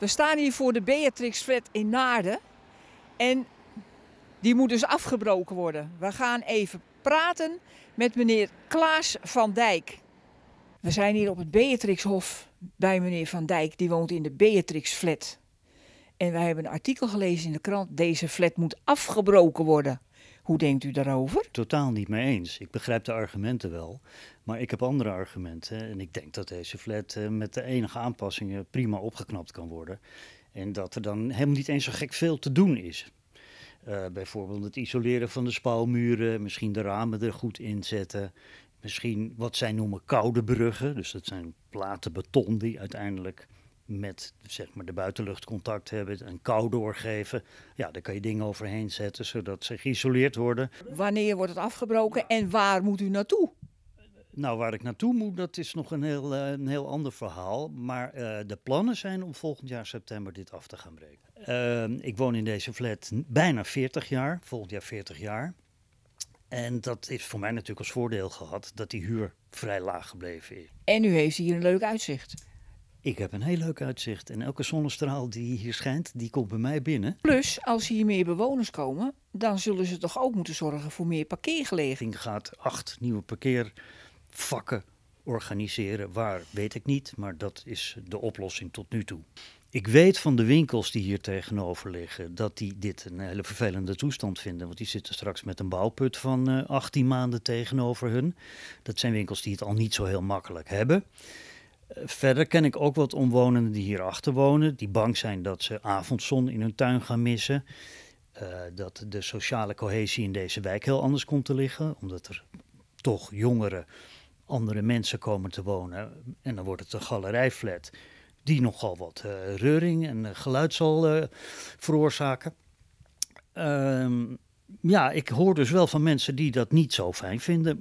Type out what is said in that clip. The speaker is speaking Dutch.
We staan hier voor de Flat in Naarden. En die moet dus afgebroken worden. We gaan even praten met meneer Klaas van Dijk. We zijn hier op het Beatrixhof bij meneer Van Dijk. Die woont in de Beatrixflat. En wij hebben een artikel gelezen in de krant. Deze flat moet afgebroken worden. Hoe denkt u daarover? Totaal niet mee eens. Ik begrijp de argumenten wel. Maar ik heb andere argumenten. En ik denk dat deze flat eh, met de enige aanpassingen prima opgeknapt kan worden. En dat er dan helemaal niet eens zo gek veel te doen is. Eh, bijvoorbeeld het isoleren van de spouwmuren, misschien de ramen er goed in zetten. Misschien wat zij noemen koude bruggen. Dus dat zijn platen beton die uiteindelijk met zeg maar, de buitenlucht contact hebben en kou doorgeven. Ja, daar kan je dingen overheen zetten zodat ze geïsoleerd worden. Wanneer wordt het afgebroken en waar moet u naartoe? Nou, waar ik naartoe moet, dat is nog een heel, eh, een heel ander verhaal. Maar eh, de plannen zijn om volgend jaar september dit af te gaan breken. Ehm, ik woon in deze flat bijna 40 jaar, volgend jaar 40 jaar. En dat is voor mij natuurlijk als voordeel gehad dat die huur vrij laag gebleven is. En u heeft hier een leuk uitzicht. Ik heb een heel leuk uitzicht en elke zonnestraal die hier schijnt, die komt bij mij binnen. Plus, als hier meer bewoners komen, dan zullen ze toch ook moeten zorgen voor meer parkeergelegenheden. gaat acht nieuwe parkeervakken organiseren. Waar weet ik niet, maar dat is de oplossing tot nu toe. Ik weet van de winkels die hier tegenover liggen dat die dit een hele vervelende toestand vinden. Want die zitten straks met een bouwput van uh, eh, 18 maanden tegenover hun. Dat zijn winkels die het al niet zo heel makkelijk hebben. Verder ken ik ook wat omwonenden die hierachter wonen, die bang zijn dat ze avondzon in hun tuin gaan missen. Eh, dat de sociale cohesie in deze wijk heel anders komt te liggen, omdat er toch jongeren, andere mensen komen te wonen. En dan wordt het een galerijflat die nogal wat eh, reuring en eh, geluid zal veroorzaken. Ehm, ja, ik hoor dus wel van mensen die dat niet zo fijn vinden.